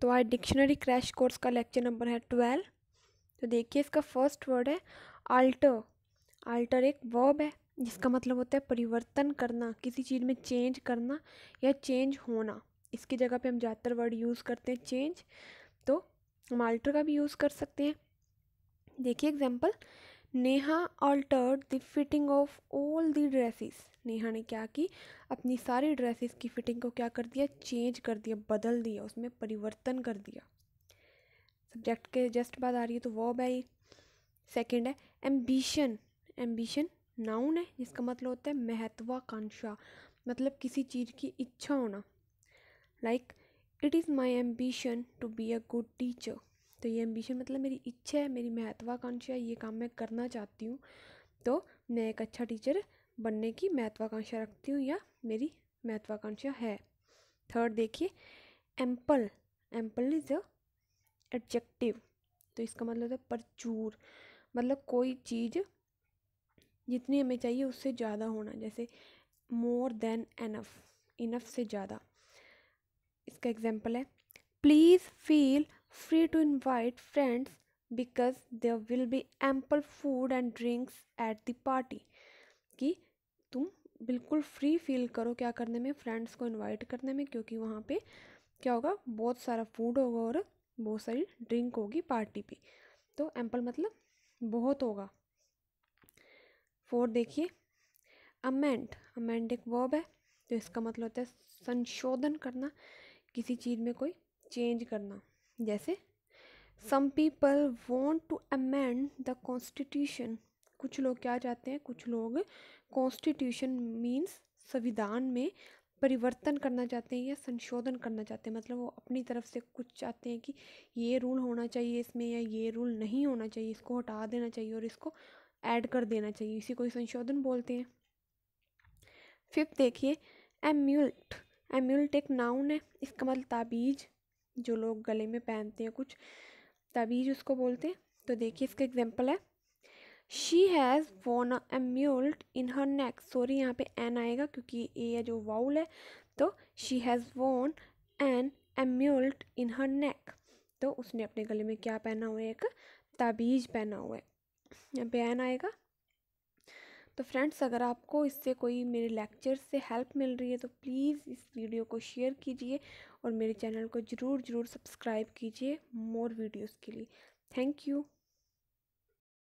तो आज dictionary crash course का लेक्चर नंबर है ट्वेल्व तो देखिए इसका फर्स्ट वर्ड है आल्टर आल्टर एक वर्ब है जिसका मतलब होता है परिवर्तन करना किसी चीज़ में चेंज करना या चेंज होना इसकी जगह पे हम ज़्यादातर वर्ड यूज़ करते हैं चेंज तो हम आल्टर का भी यूज़ कर सकते हैं देखिए example Neha altered the fitting of all the dresses Neha ने क्या की अपनी सारी ड्रेसेस की फिटिंग को क्या कर दिया चेंज कर दिया बदल दिया उसमें परिवर्तन कर दिया सब्जेक्ट के जस्ट बाद आ रही है तो वॉब है ये सेकेंड है एम्बिशन एम्बिशन नाउन है जिसका मतलब होता है महत्वाकांक्षा मतलब किसी चीज़ की इच्छा होना like it is my ambition to be a good teacher तो ये एम्बिशन मतलब मेरी इच्छा है मेरी महत्वाकांक्षा है ये काम मैं करना चाहती हूँ तो मैं एक अच्छा टीचर बनने की महत्वाकांक्षा रखती हूँ या मेरी महत्वाकांक्षा है थर्ड देखिए एम्पल एम्पल इज़ एडजेक्टिव तो इसका मतलब है प्रचूर मतलब कोई चीज़ जितनी हमें चाहिए उससे ज़्यादा होना जैसे मोर देन एनफ इनफ से ज़्यादा इसका एग्जाम्पल है please feel free to invite friends because there will be ample food and drinks at the party कि तुम बिल्कुल फ्री फील करो क्या करने में फ्रेंड्स को invite करने में क्योंकि वहाँ पर क्या होगा बहुत सारा फूड होगा और बहुत सारी ड्रिंक होगी पार्टी पर तो एम्पल मतलब बहुत होगा फोर देखिए अमेंट अमेंट एक वर्ब है तो इसका मतलब होता है संशोधन करना किसी चीज़ में कोई चेंज करना जैसे some people want to amend the constitution कुछ लोग क्या चाहते हैं कुछ लोग कॉन्स्टिट्यूशन मीन्स संविधान में परिवर्तन करना चाहते हैं या संशोधन करना चाहते हैं मतलब वो अपनी तरफ से कुछ चाहते हैं कि ये रूल होना चाहिए इसमें या ये रूल नहीं होना चाहिए इसको हटा देना चाहिए और इसको ऐड कर देना चाहिए इसी को संशोधन बोलते हैं फिफ्थ देखिए एम्यूल्ट एम्यूल्ट एक नाउन है इसका मतलब ताबीज जो लोग गले में पहनते हैं कुछ तबीज उसको बोलते हैं तो देखिए इसका एग्जाम्पल है शी हैज़ वोन ए म्यूल्ट इन हर नेक सॉरी यहाँ पे एन आएगा क्योंकि ए जो वाउल है तो she has won an amulet in her neck तो उसने अपने गले में क्या पहना हुआ है एक तवीज पहना हुआ है यहाँ पे एन आएगा तो फ्रेंड्स अगर आपको इससे कोई मेरे लेक्चर से हेल्प मिल रही है तो प्लीज़ इस वीडियो को शेयर कीजिए और मेरे चैनल को ज़रूर ज़रूर सब्सक्राइब कीजिए मोर वीडियोज़ के लिए थैंक यू